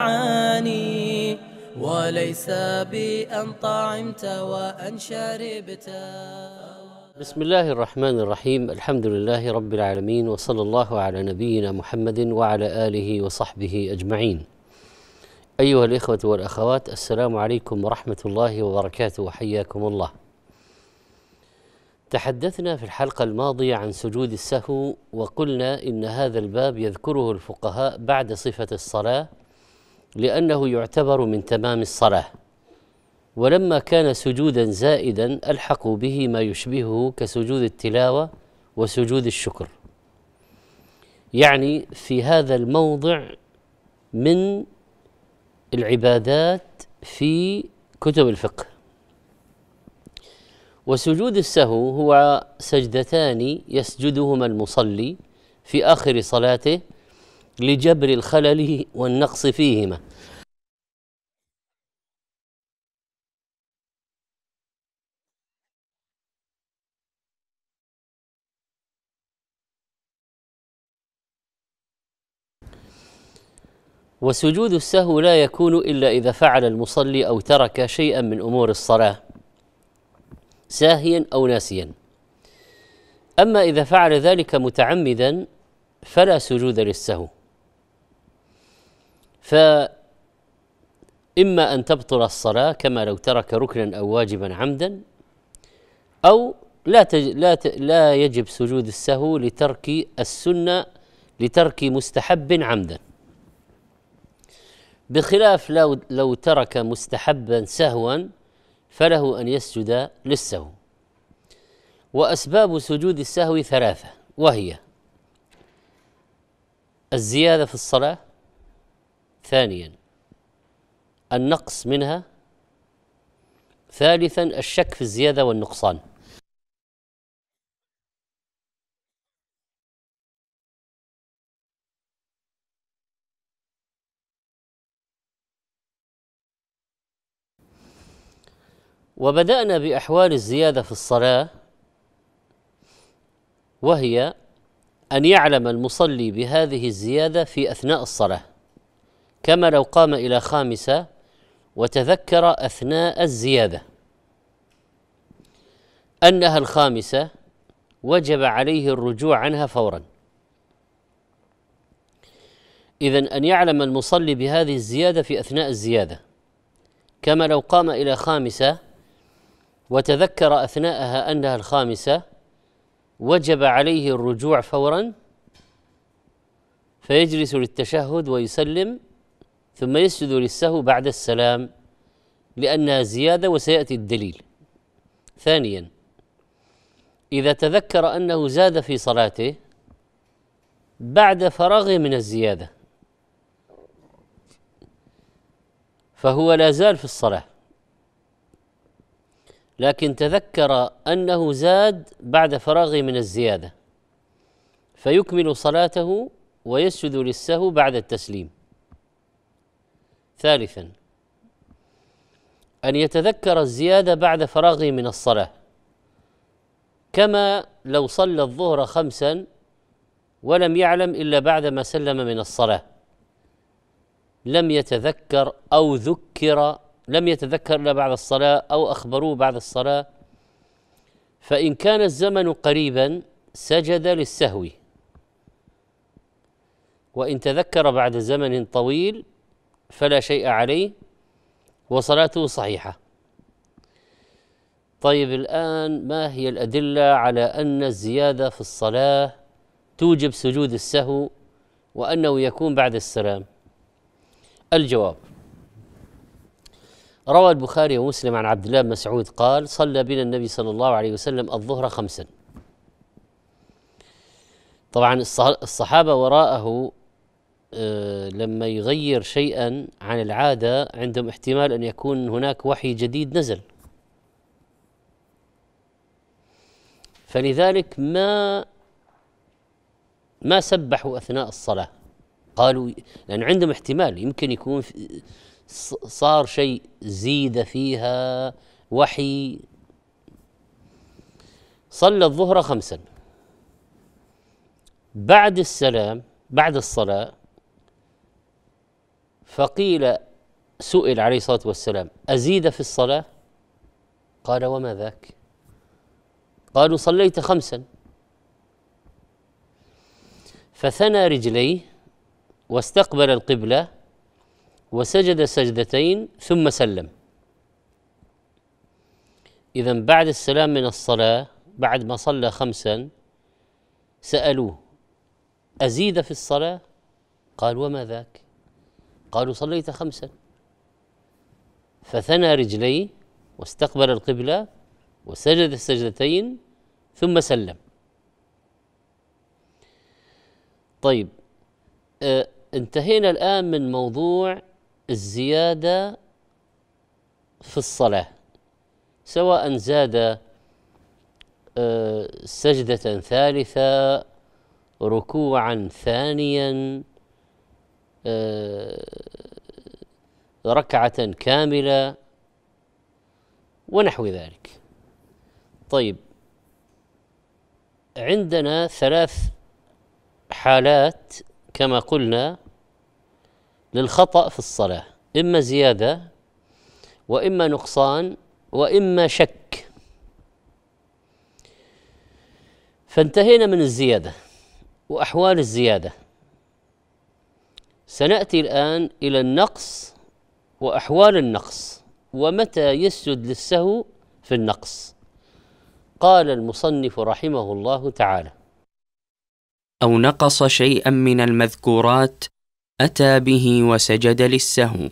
عاني وليس بأن طعمت وأن شربت بسم الله الرحمن الرحيم الحمد لله رب العالمين وصلى الله على نبينا محمد وعلى آله وصحبه أجمعين أيها الإخوة والأخوات السلام عليكم ورحمة الله وبركاته وحياكم الله تحدثنا في الحلقة الماضية عن سجود السهو وقلنا إن هذا الباب يذكره الفقهاء بعد صفة الصلاة لأنه يعتبر من تمام الصلاة ولما كان سجودا زائدا ألحقوا به ما يشبهه كسجود التلاوة وسجود الشكر يعني في هذا الموضع من العبادات في كتب الفقه وسجود السهو هو سجدتان يسجدهما المصلي في آخر صلاته لجبر الخلل والنقص فيهما وسجود السهو لا يكون الا اذا فعل المصلي او ترك شيئا من امور الصلاه ساهيا او ناسيا اما اذا فعل ذلك متعمدا فلا سجود للسهو فإما أن تبطل الصلاة كما لو ترك ركنا أو واجبا عمدا أو لا تج لا ت لا يجب سجود السهو لترك السنة لترك مستحب عمدا بخلاف لو لو ترك مستحبا سهوا فله أن يسجد للسهو وأسباب سجود السهو ثلاثة وهي الزيادة في الصلاة ثانيا النقص منها ثالثا الشك في الزياده والنقصان وبدانا باحوال الزياده في الصلاه وهي ان يعلم المصلي بهذه الزياده في اثناء الصلاه كما لو قام إلى خامسة وتذكر أثناء الزيادة أنها الخامسة وجب عليه الرجوع عنها فورا إذا أن يعلم المصلي بهذه الزيادة في أثناء الزيادة كما لو قام إلى خامسة وتذكر أثناءها أنها الخامسة وجب عليه الرجوع فورا فيجلس للتشهد ويسلم ثم يسجد للسهو بعد السلام لأنها زيادة وسيأتي الدليل ثانيا إذا تذكر أنه زاد في صلاته بعد فراغه من الزيادة فهو لا زال في الصلاة لكن تذكر أنه زاد بعد فراغه من الزيادة فيكمل صلاته ويسجد للسهو بعد التسليم ثالثا ان يتذكر الزياده بعد فراغه من الصلاه كما لو صلى الظهر خمسا ولم يعلم الا بعد ما سلم من الصلاه لم يتذكر او ذكر لم يتذكر الا بعد الصلاه او اخبروه بعد الصلاه فان كان الزمن قريبا سجد للسهو وان تذكر بعد زمن طويل فلا شيء عليه وصلاته صحيحه طيب الان ما هي الادله على ان الزياده في الصلاه توجب سجود السهو وانه يكون بعد السلام الجواب روى البخاري ومسلم عن عبد الله بن مسعود قال صلى بنا النبي صلى الله عليه وسلم الظهر خمسا طبعا الصحابه وراءه آه، لما يغير شيئا عن العادة عندهم احتمال أن يكون هناك وحي جديد نزل فلذلك ما ما سبحوا أثناء الصلاة قالوا لأن عندهم احتمال يمكن يكون صار شيء زيد فيها وحي صلى الظهر خمسا بعد السلام بعد الصلاة فقيل سئل عليه الصلاة والسلام أزيد في الصلاة قال وما ذاك قالوا صليت خمسا فثنى رجليه واستقبل القبلة وسجد سجدتين ثم سلم إذا بعد السلام من الصلاة بعد ما صلى خمسا سألوه أزيد في الصلاة قال وما ذاك قالوا صليت خمسا فثنى رجليه واستقبل القبلة وسجد السجدتين ثم سلم طيب اه انتهينا الآن من موضوع الزيادة في الصلاة سواء زاد اه سجدة ثالثة ركوعا ثانيا آه، ركعة كاملة ونحو ذلك طيب عندنا ثلاث حالات كما قلنا للخطأ في الصلاة إما زيادة وإما نقصان وإما شك فانتهينا من الزيادة وأحوال الزيادة سناتي الان الى النقص واحوال النقص ومتى يسجد للسهو في النقص قال المصنف رحمه الله تعالى او نقص شيئا من المذكورات اتى به وسجد للسهو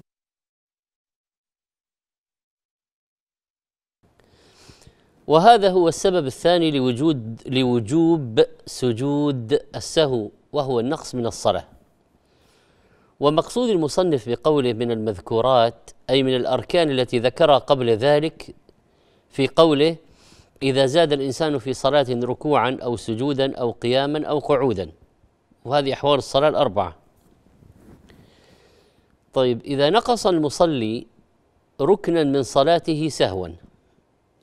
وهذا هو السبب الثاني لوجود لوجوب سجود السهو وهو النقص من الصلاه ومقصود المصنف بقوله من المذكورات أي من الأركان التي ذكرها قبل ذلك في قوله إذا زاد الإنسان في صلاة ركوعا أو سجودا أو قياما أو قعودا وهذه أحوال الصلاة الأربعة طيب إذا نقص المصلي ركنا من صلاته سهوا أنه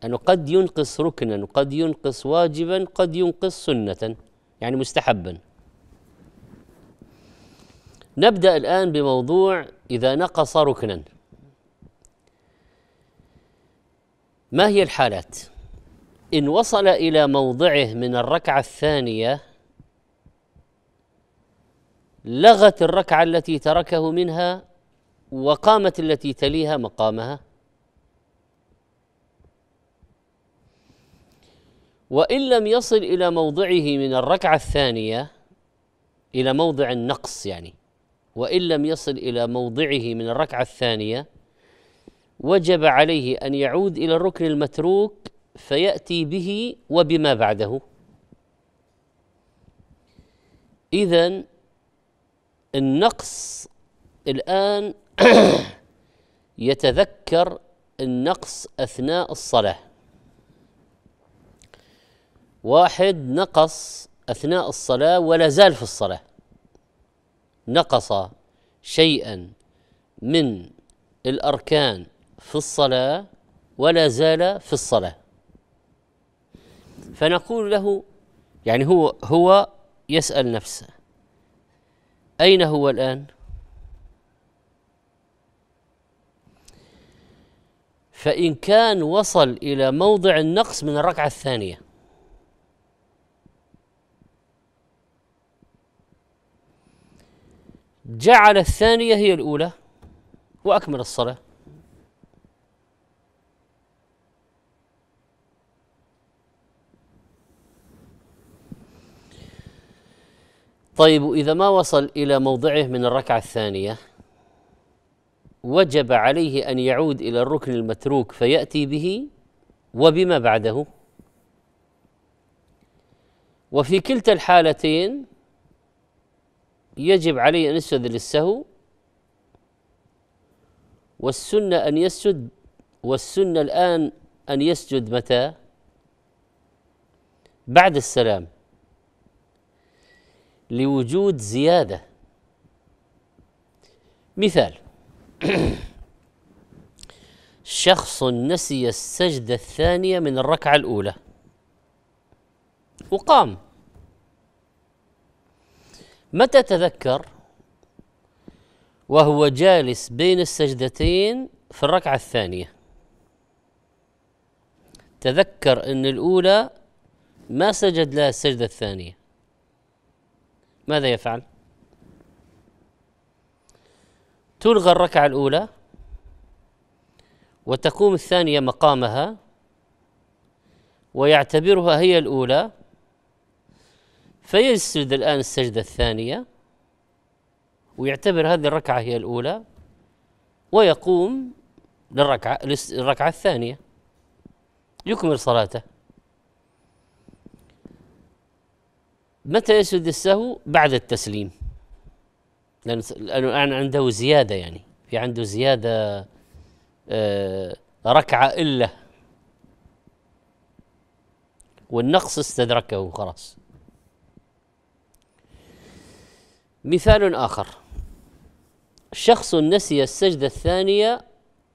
يعني قد ينقص ركنا قد ينقص واجبا قد ينقص سنة يعني مستحبا نبدا الان بموضوع اذا نقص ركنا ما هي الحالات ان وصل الى موضعه من الركعه الثانيه لغت الركعه التي تركه منها وقامت التي تليها مقامها وان لم يصل الى موضعه من الركعه الثانيه الى موضع النقص يعني وان لم يصل الى موضعه من الركعه الثانيه وجب عليه ان يعود الى الركن المتروك فياتي به وبما بعده اذا النقص الان يتذكر النقص اثناء الصلاه واحد نقص اثناء الصلاه ولا زال في الصلاه نقص شيئا من الاركان في الصلاه ولا زال في الصلاه فنقول له يعني هو هو يسال نفسه اين هو الان فان كان وصل الى موضع النقص من الركعه الثانيه جعل الثانية هي الأولى وأكمل الصلاة طيب إذا ما وصل إلى موضعه من الركعة الثانية وجب عليه أن يعود إلى الركن المتروك فيأتي به وبما بعده وفي كلتا الحالتين يجب عليه أن يسجد للسهو والسنة أن يسجد والسنة الآن أن يسجد متى؟ بعد السلام لوجود زيادة مثال شخص نسي السجدة الثانية من الركعة الأولى وقام متى تذكر وهو جالس بين السجدتين في الركعة الثانية تذكر أن الأولى ما سجد لها السجدة الثانية ماذا يفعل؟ تلغى الركعة الأولى وتقوم الثانية مقامها ويعتبرها هي الأولى فيسجد الآن السجدة الثانية ويعتبر هذه الركعة هي الأولى ويقوم للركعة للركعة الثانية يكمل صلاته متى يسجد السهو بعد التسليم لأنه الآن عنده زيادة يعني في عنده زيادة آه، ركعة إلا والنقص استدركه خلاص مثال آخر شخص نسي السجدة الثانية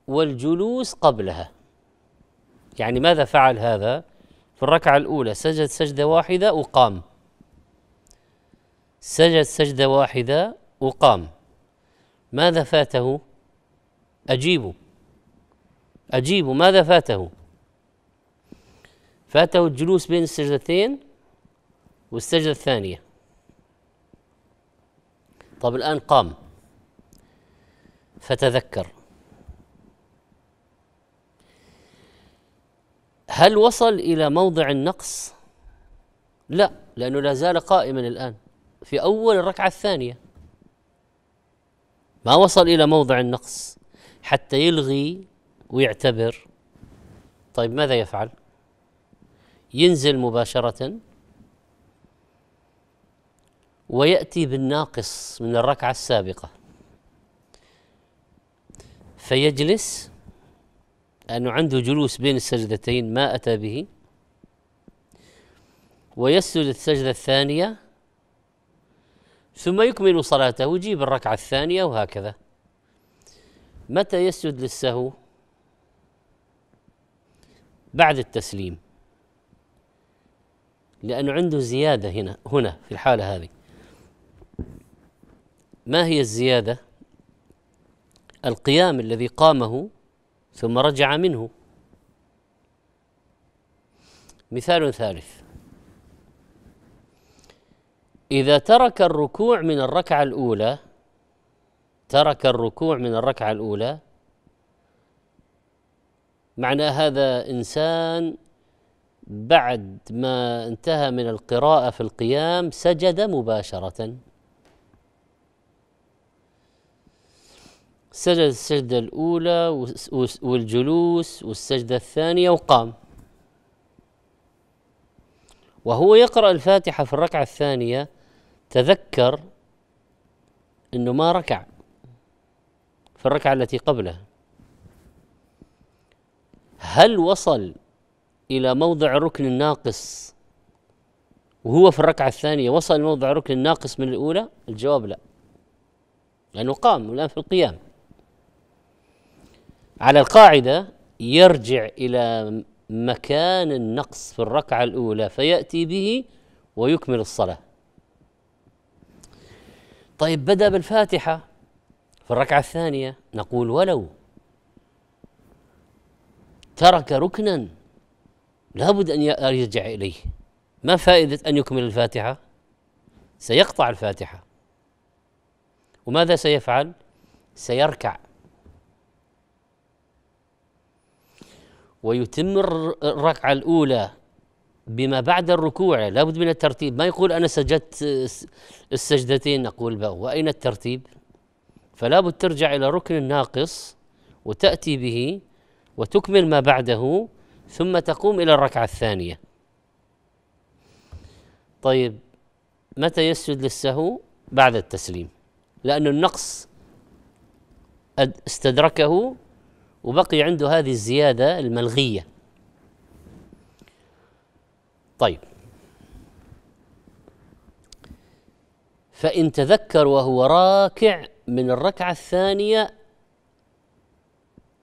والجلوس قبلها يعني ماذا فعل هذا في الركعة الأولى سجد سجدة واحدة وقام سجد سجدة واحدة وقام ماذا فاته أجيبوا أجيبوا ماذا فاته فاته الجلوس بين السجدتين والسجدة الثانية طب الآن قام فتذكر هل وصل إلى موضع النقص؟ لا لأنه لا زال قائما الآن في أول الركعة الثانية ما وصل إلى موضع النقص حتى يلغي ويعتبر طيب ماذا يفعل؟ ينزل مباشرة ويأتي بالناقص من الركعة السابقة فيجلس لأنه عنده جلوس بين السجدتين ما أتى به ويسجد السجدة الثانية ثم يكمل صلاته يجيب الركعة الثانية وهكذا متى يسجد للسهو بعد التسليم لأنه عنده زيادة هنا هنا في الحالة هذه ما هي الزياده القيام الذي قامه ثم رجع منه مثال ثالث اذا ترك الركوع من الركعه الاولى ترك الركوع من الركعه الاولى معنى هذا انسان بعد ما انتهى من القراءه في القيام سجد مباشره سجد السجدة الأولى والجلوس والسجدة الثانية وقام وهو يقرأ الفاتحة في الركعة الثانية تذكر أنه ما ركع في الركعة التي قبلها هل وصل إلى موضع الركن الناقص وهو في الركعة الثانية وصل موضع الركن الناقص من الأولى؟ الجواب لا لأنه قام الآن في القيام على القاعدة يرجع إلى مكان النقص في الركعة الأولى فيأتي به ويكمل الصلاة طيب بدأ بالفاتحة في الركعة الثانية نقول ولو ترك ركنا لابد أن يرجع إليه ما فائدة أن يكمل الفاتحة سيقطع الفاتحة وماذا سيفعل سيركع ويتم الركعة الأولى بما بعد الركوع لابد من الترتيب ما يقول أنا سجدت السجدتين نقول بقى وأين الترتيب فلا بد ترجع إلى ركن الناقص وتأتي به وتكمل ما بعده ثم تقوم إلى الركعة الثانية طيب متى يسجد للسهو بعد التسليم لأن النقص استدركه وبقي عنده هذه الزيادة الملغية طيب فإن تذكر وهو راكع من الركعة الثانية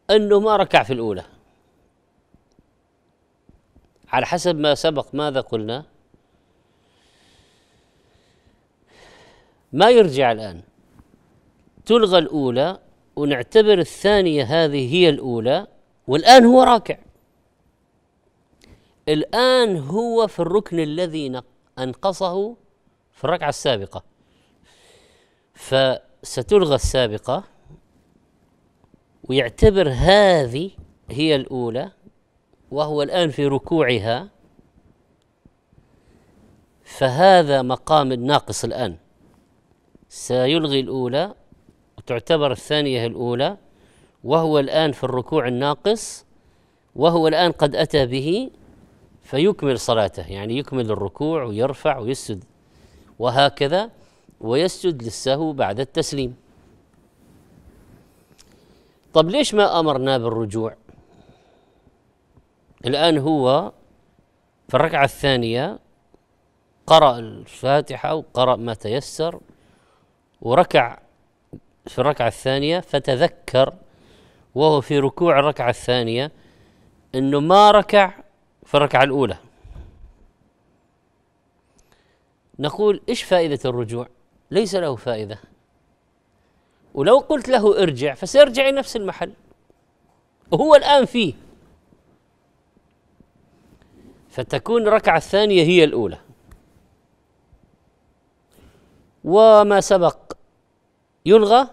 أنه ما ركع في الأولى على حسب ما سبق ماذا قلنا ما يرجع الآن تلغى الأولى ونعتبر الثانية هذه هي الأولى والآن هو راكع الآن هو في الركن الذي أنقصه في الركعة السابقة فستلغى السابقة ويعتبر هذه هي الأولى وهو الآن في ركوعها فهذا مقام الناقص الآن سيلغي الأولى تعتبر الثانية الأولى وهو الآن في الركوع الناقص وهو الآن قد أتى به فيكمل صلاته يعني يكمل الركوع ويرفع ويسجد وهكذا ويسجد للسهو بعد التسليم طب ليش ما أمرنا بالرجوع الآن هو في الركعة الثانية قرأ الفاتحة وقرأ ما تيسر وركع في الركعة الثانية فتذكر وهو في ركوع الركعة الثانية أنه ما ركع في الركعة الأولى نقول إيش فائدة الرجوع ليس له فائدة ولو قلت له ارجع فسيرجع نفس المحل وهو الآن فيه فتكون الركعة الثانية هي الأولى وما سبق يلغى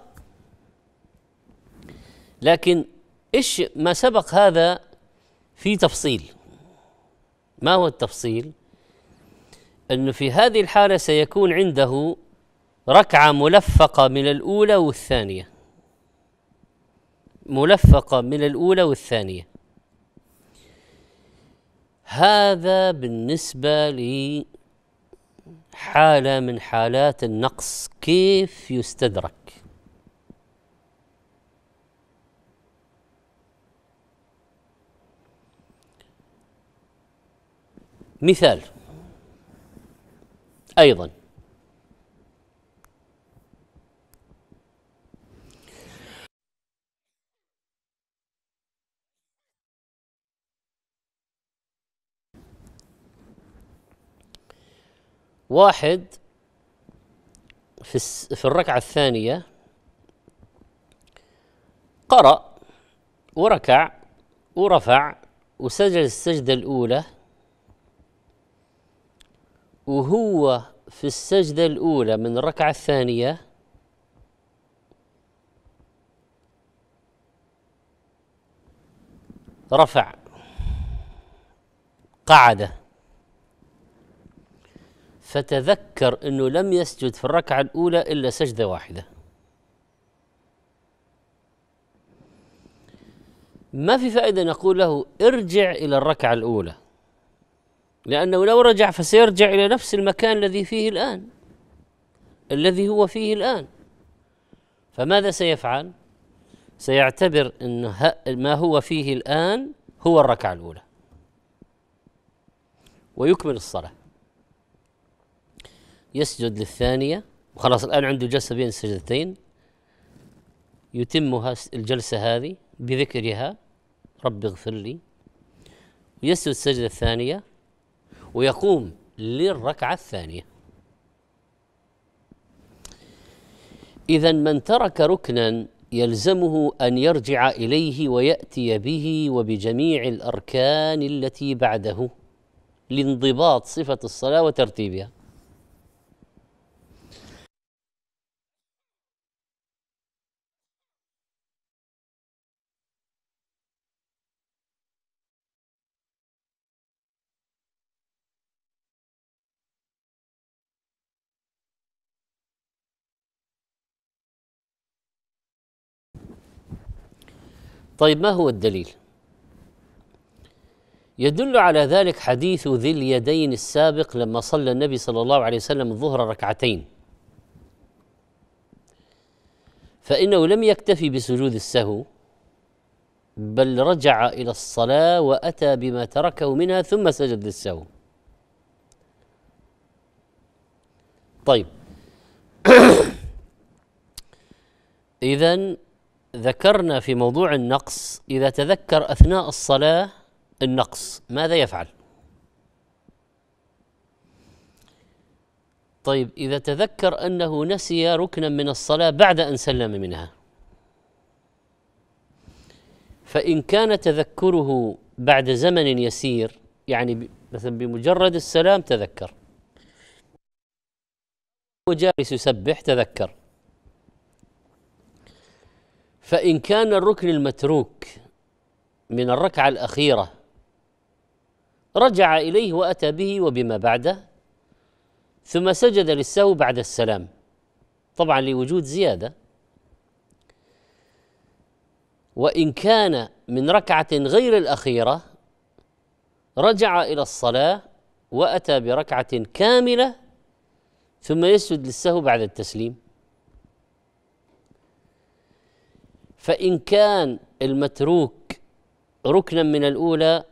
لكن ايش ما سبق هذا في تفصيل ما هو التفصيل انه في هذه الحاله سيكون عنده ركعه ملفقه من الاولى والثانيه ملفقه من الاولى والثانيه هذا بالنسبه ل حاله من حالات النقص كيف يستدرك مثال ايضا واحد في في الركعة الثانية قرأ وركع ورفع وسجد السجدة الأولى وهو في السجدة الأولى من الركعة الثانية رفع قعده فتذكر أنه لم يسجد في الركعة الأولى إلا سجدة واحدة ما في فائدة نقول له ارجع إلى الركعة الأولى لأنه لو رجع فسيرجع إلى نفس المكان الذي فيه الآن الذي هو فيه الآن فماذا سيفعل؟ سيعتبر أن ما هو فيه الآن هو الركعة الأولى ويكمل الصلاة يسجد للثانية وخلاص الآن عنده جلسة بين السجدتين يتمها الجلسة هذه بذكرها رب اغفر لي ويسجد السجدة الثانية ويقوم للركعة الثانية إذا من ترك ركنا يلزمه أن يرجع إليه ويأتي به وبجميع الأركان التي بعده لانضباط صفة الصلاة وترتيبها طيب ما هو الدليل يدل على ذلك حديث ذي اليدين السابق لما صلى النبي صلى الله عليه وسلم الظهر ركعتين فانه لم يكتفي بسجود السهو بل رجع الى الصلاه واتى بما تركه منها ثم سجد للسهو طيب اذا ذكرنا في موضوع النقص اذا تذكر اثناء الصلاه النقص ماذا يفعل طيب اذا تذكر انه نسي ركنا من الصلاه بعد ان سلم منها فان كان تذكره بعد زمن يسير يعني مثلا بمجرد السلام تذكر وجالس يسبح تذكر فإن كان الركن المتروك من الركعة الأخيرة رجع إليه وأتى به وبما بعده ثم سجد للسهو بعد السلام طبعا لوجود زيادة وإن كان من ركعة غير الأخيرة رجع إلى الصلاة وأتى بركعة كاملة ثم يسجد للسهو بعد التسليم فإن كان المتروك ركنا من الأولى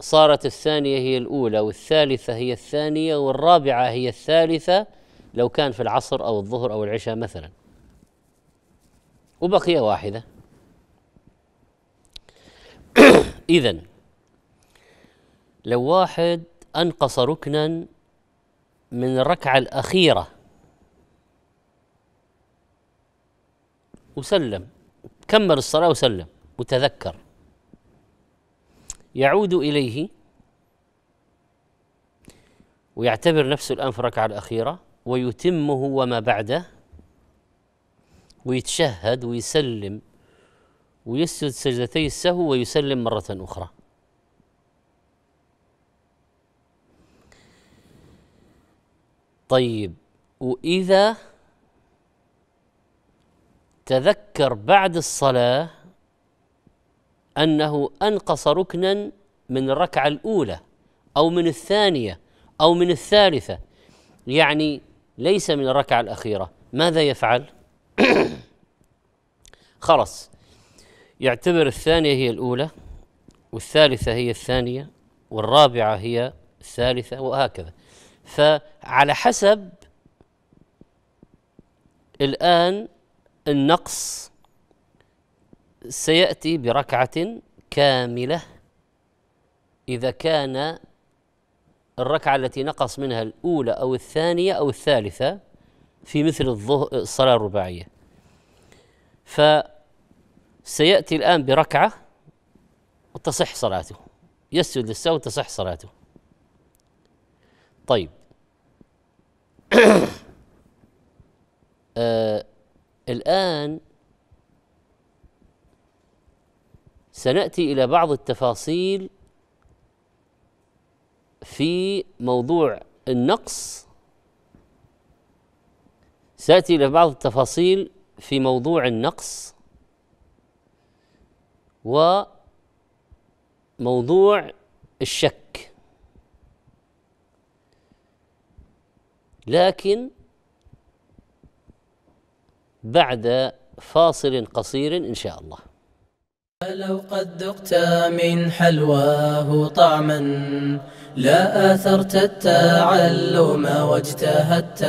صارت الثانية هي الأولى والثالثة هي الثانية والرابعة هي الثالثة لو كان في العصر أو الظهر أو العشاء مثلا وبقي واحدة إذا لو واحد أنقص ركنا من الركعة الأخيرة وسلم كمل الصلاة وسلم وتذكر يعود إليه ويعتبر نفسه الآن في الركعة الأخيرة ويتمه وما بعده ويتشهد ويسلم ويسجد سجدتي السهو ويسلم مرة أخرى طيب وإذا تذكر بعد الصلاه انه انقص ركنا من الركعه الاولى او من الثانيه او من الثالثه يعني ليس من الركعه الاخيره ماذا يفعل خلص يعتبر الثانيه هي الاولى والثالثه هي الثانيه والرابعه هي الثالثه وهكذا فعلى حسب الان النقص سياتي بركعه كامله اذا كان الركعه التي نقص منها الاولى او الثانيه او الثالثه في مثل الظهر الصلاه الرباعيه فسياتي الان بركعه وتصح صلاته يسجد للسهو تصح صلاته طيب آه الآن سنأتي إلى بعض التفاصيل في موضوع النقص سأتي إلى بعض التفاصيل في موضوع النقص وموضوع الشك لكن بعد فاصل قصير ان شاء الله لو قد ذقت من حلواه طعما لا اثرت التعلم واجتهدت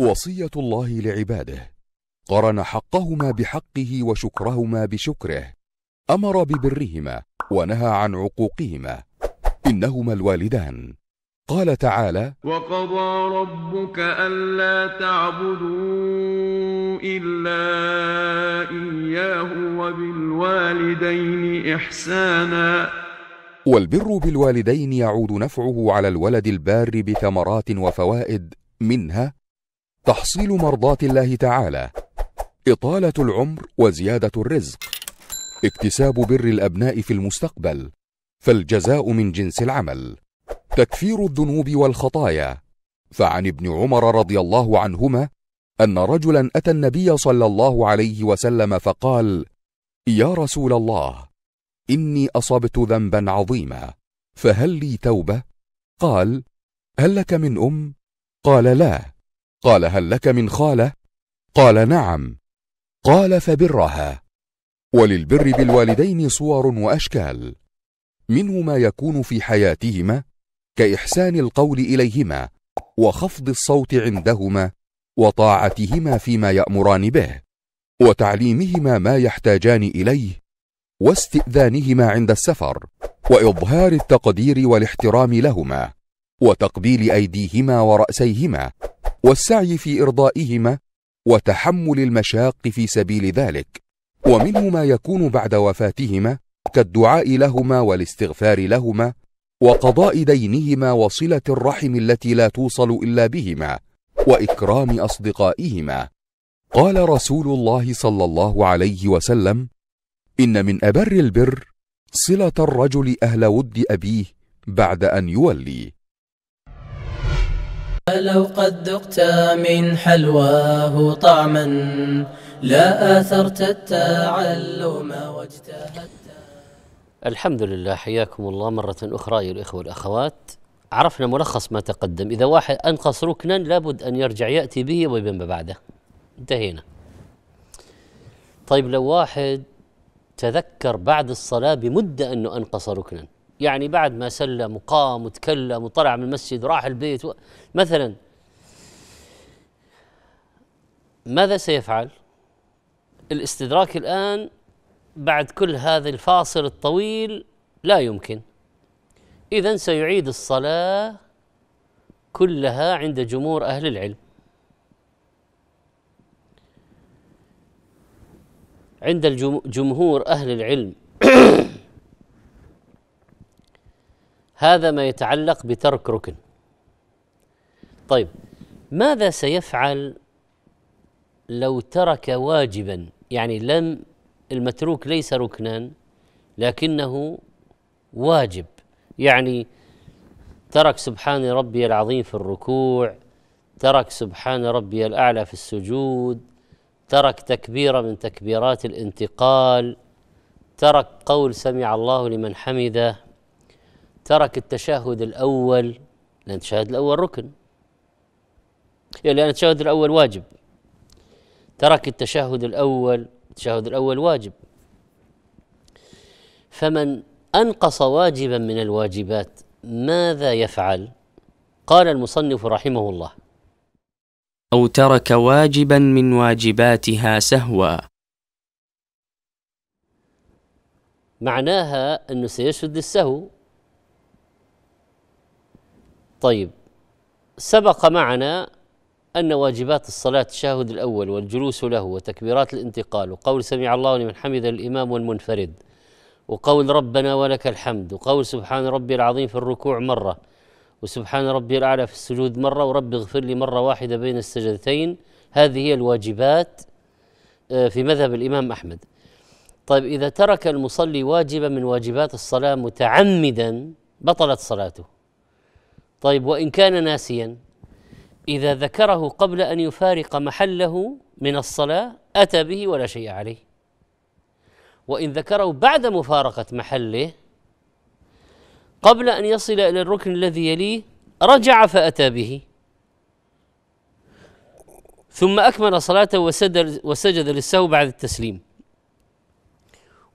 وصيه الله لعباده قرن حقهما بحقه وشكرهما بشكره امر ببرهما ونهى عن عقوقهما انهما الوالدان قال تعالى وقضى ربك ألا تعبدوا إلا إياه وبالوالدين إحسانا والبر بالوالدين يعود نفعه على الولد البار بثمرات وفوائد منها تحصيل مرضاة الله تعالى إطالة العمر وزيادة الرزق اكتساب بر الأبناء في المستقبل فالجزاء من جنس العمل تكفير الذنوب والخطايا فعن ابن عمر رضي الله عنهما ان رجلا اتى النبي صلى الله عليه وسلم فقال يا رسول الله اني اصبت ذنبا عظيما فهل لي توبه قال هل لك من ام قال لا قال هل لك من خاله قال نعم قال فبرها وللبر بالوالدين صور واشكال منه ما يكون في حياتهما كإحسان القول إليهما وخفض الصوت عندهما وطاعتهما فيما يأمران به وتعليمهما ما يحتاجان إليه واستئذانهما عند السفر وإظهار التقدير والاحترام لهما وتقبيل أيديهما ورأسيهما والسعي في إرضائهما وتحمل المشاق في سبيل ذلك ومنه ما يكون بعد وفاتهما كالدعاء لهما والاستغفار لهما وقضاء دينهما وصلة الرحم التي لا توصل إلا بهما وإكرام أصدقائهما قال رسول الله صلى الله عليه وسلم إن من أبر البر صلة الرجل أهل ود أبيه بعد أن يولي فلو قد ذقت من حلواه طعما لا آثرت التعلم واجتهدت الحمد لله حياكم الله مرة أخرى أيها الإخوة والأخوات عرفنا ملخص ما تقدم إذا واحد أنقص ركنا لابد أن يرجع يأتي به وبما بعده انتهينا طيب لو واحد تذكر بعد الصلاة بمدة أنه أنقص ركنا يعني بعد ما سلم وقام وتكلم وطلع من المسجد وراح البيت و... مثلا ماذا سيفعل؟ الاستدراك الآن بعد كل هذا الفاصل الطويل لا يمكن اذا سيعيد الصلاه كلها عند جمهور اهل العلم عند جمهور اهل العلم هذا ما يتعلق بترك ركن طيب ماذا سيفعل لو ترك واجبا يعني لم المتروك ليس ركنا لكنه واجب يعني ترك سبحان ربي العظيم في الركوع ترك سبحان ربي الاعلى في السجود ترك تكبيره من تكبيرات الانتقال ترك قول سمع الله لمن حمده ترك التشهد الاول لان التشهد الاول ركن يعني لان التشهد الاول واجب ترك التشهد الاول التشهد الأول واجب فمن أنقص واجبا من الواجبات ماذا يفعل؟ قال المصنف رحمه الله أو ترك واجبا من واجباتها سهوا معناها أنه سيشهد السهو طيب سبق معنا أن واجبات الصلاة التشهد الأول والجلوس له وتكبيرات الانتقال وقول سمع الله لمن حمد الإمام والمنفرد وقول ربنا ولك الحمد وقول سبحان ربي العظيم في الركوع مرة وسبحان ربي الأعلى في السجود مرة ورب اغفر لي مرة واحدة بين السجدتين هذه هي الواجبات آه، في مذهب الإمام أحمد طيب إذا ترك المصلي واجبا من واجبات الصلاة متعمدا بطلت صلاته طيب وإن كان ناسيا إذا ذكره قبل أن يفارق محله من الصلاة أتى به ولا شيء عليه وإن ذكره بعد مفارقة محله قبل أن يصل إلى الركن الذي يليه رجع فأتى به ثم أكمل صلاته وسجد للسهو بعد التسليم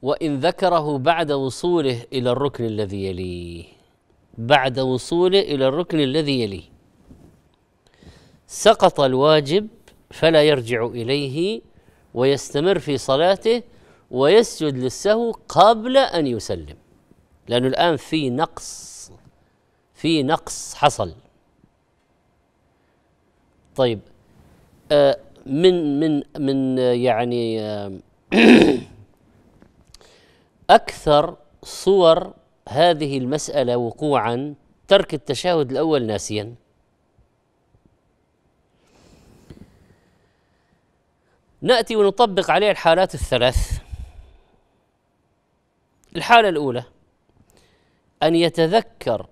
وإن ذكره بعد وصوله إلى الركن الذي يليه بعد وصوله إلى الركن الذي يليه سقط الواجب فلا يرجع اليه ويستمر في صلاته ويسجد للسهو قبل ان يسلم لانه الان في نقص في نقص حصل طيب آه، من من من آه، يعني آه، اكثر صور هذه المساله وقوعا ترك التشهد الاول ناسيا ناتي ونطبق عليه الحالات الثلاث الحاله الاولى ان يتذكر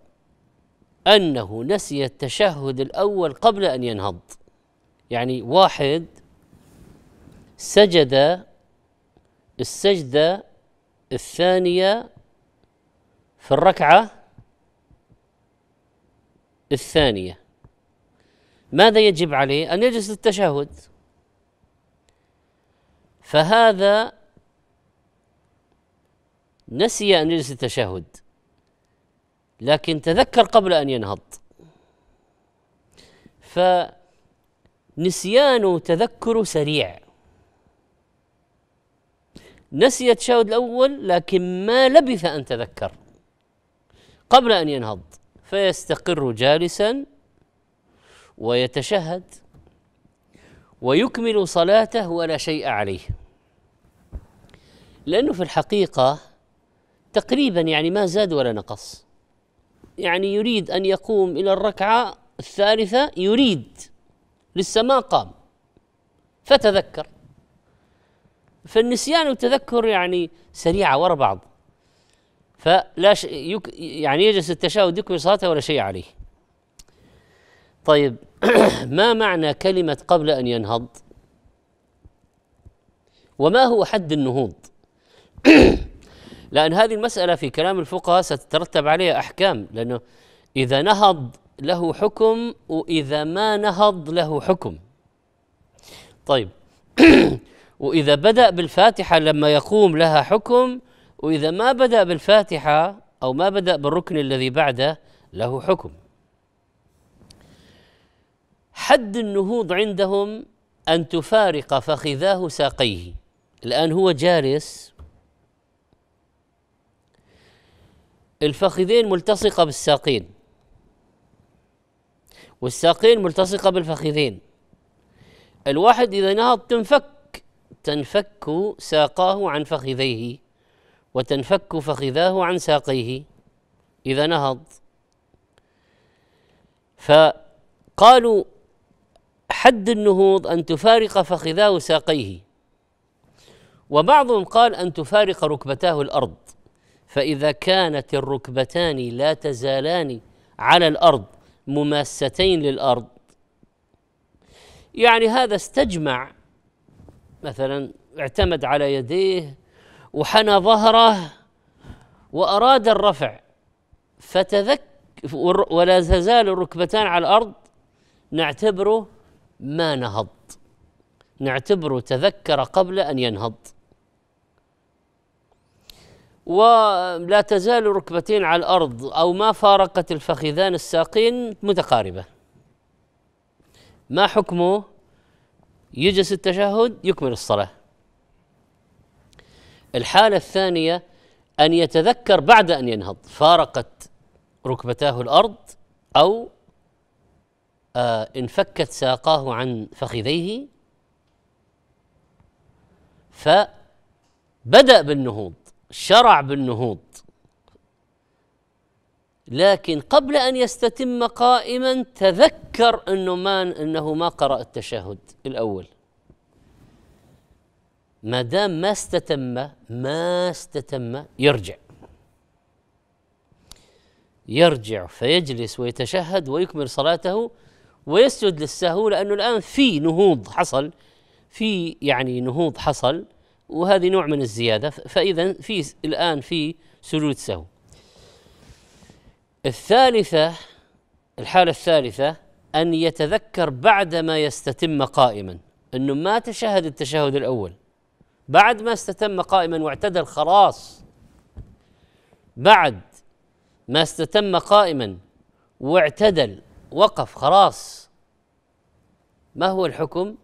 انه نسي التشهد الاول قبل ان ينهض يعني واحد سجد السجده الثانيه في الركعه الثانيه ماذا يجب عليه ان يجلس للتشهد فهذا نسي أن يجلس التشهد لكن تذكر قبل أن ينهض فنسيان تذكر سريع نسي التشهد الأول لكن ما لبث أن تذكر قبل أن ينهض فيستقر جالسا ويتشهد ويكمل صلاته ولا شيء عليه لأنه في الحقيقة تقريبا يعني ما زاد ولا نقص يعني يريد أن يقوم إلى الركعة الثالثة يريد لسه ما قام فتذكر فالنسيان والتذكر يعني سريعة وراء بعض فلا ش... يك... يعني يجلس التشهد يكمل صلاته ولا شيء عليه طيب ما معنى كلمة قبل أن ينهض وما هو حد النهوض لأن هذه المسألة في كلام الفقهاء ستترتب عليها أحكام لأنه إذا نهض له حكم وإذا ما نهض له حكم طيب وإذا بدأ بالفاتحة لما يقوم لها حكم وإذا ما بدأ بالفاتحة أو ما بدأ بالركن الذي بعده له حكم حد النهوض عندهم أن تفارق فخذاه ساقيه الآن هو جالس الفخذين ملتصقة بالساقين والساقين ملتصقة بالفخذين الواحد إذا نهض تنفك تنفك ساقاه عن فخذيه وتنفك فخذاه عن ساقيه إذا نهض فقالوا حد النهوض أن تفارق فخذاه ساقيه وبعضهم قال أن تفارق ركبتاه الأرض فإذا كانت الركبتان لا تزالان على الأرض مماستين للأرض يعني هذا استجمع مثلا اعتمد على يديه وحنى ظهره وأراد الرفع فتذك ولا تزال الركبتان على الأرض نعتبره ما نهض نعتبره تذكر قبل أن ينهض ولا تزال ركبتين على الأرض أو ما فارقت الفخذان الساقين متقاربة ما حكمه يجلس التشهد يكمل الصلاة الحالة الثانية أن يتذكر بعد أن ينهض فارقت ركبتاه الأرض أو آه انفكت ساقاه عن فخذيه فبدأ بالنهوض شرع بالنهوض لكن قبل ان يستتم قائما تذكر انه ما انه ما قرا التشهد الاول ما دام ما استتم ما استتم يرجع يرجع فيجلس ويتشهد ويكمل صلاته ويسجد للسهو لانه الان في نهوض حصل في يعني نهوض حصل وهذه نوع من الزيادة فإذا في الآن في سجود سهو الثالثة الحالة الثالثة أن يتذكر بعدما يستتم قائما أنه ما تشهد التشهد الأول بعد ما استتم قائما واعتدل خلاص بعد ما استتم قائما واعتدل وقف خلاص ما هو الحكم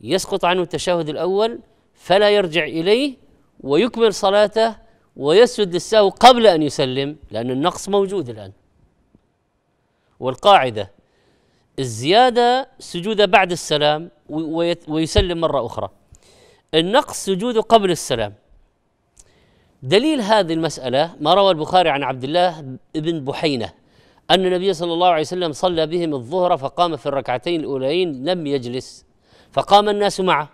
يسقط عنه التشهد الأول فلا يرجع إليه ويكمل صلاته ويسجد للسهو قبل أن يسلم لأن النقص موجود الآن والقاعدة الزيادة سجوده بعد السلام ويسلم مرة أخرى النقص سجوده قبل السلام دليل هذه المسألة ما روى البخاري عن عبد الله بن بحينة أن النبي صلى الله عليه وسلم صلى بهم الظهر فقام في الركعتين الأولين لم يجلس فقام الناس معه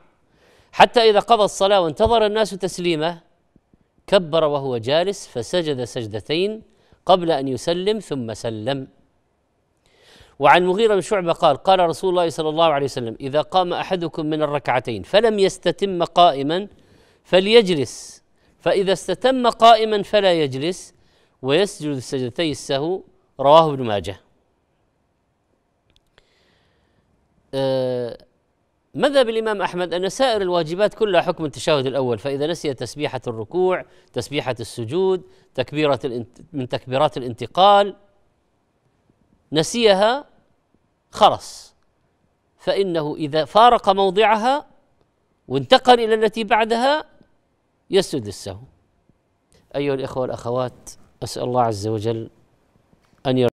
حتى إذا قضى الصلاة وانتظر الناس تسليمه كبر وهو جالس فسجد سجدتين قبل أن يسلم ثم سلم وعن مغيرة بن شعبة قال قال رسول الله صلى الله عليه وسلم إذا قام أحدكم من الركعتين فلم يستتم قائما فليجلس فإذا استتم قائما فلا يجلس ويسجد سجدتي السهو رواه ابن ماجه أه مذهب الإمام أحمد أن سائر الواجبات كلها حكم التشهد الأول فإذا نسي تسبيحة الركوع تسبيحة السجود تكبيرة من تكبيرات الانتقال نسيها خلص فإنه إذا فارق موضعها وانتقل إلى التي بعدها يسجد السهو أيها الإخوة والأخوات أسأل الله عز وجل أن يرى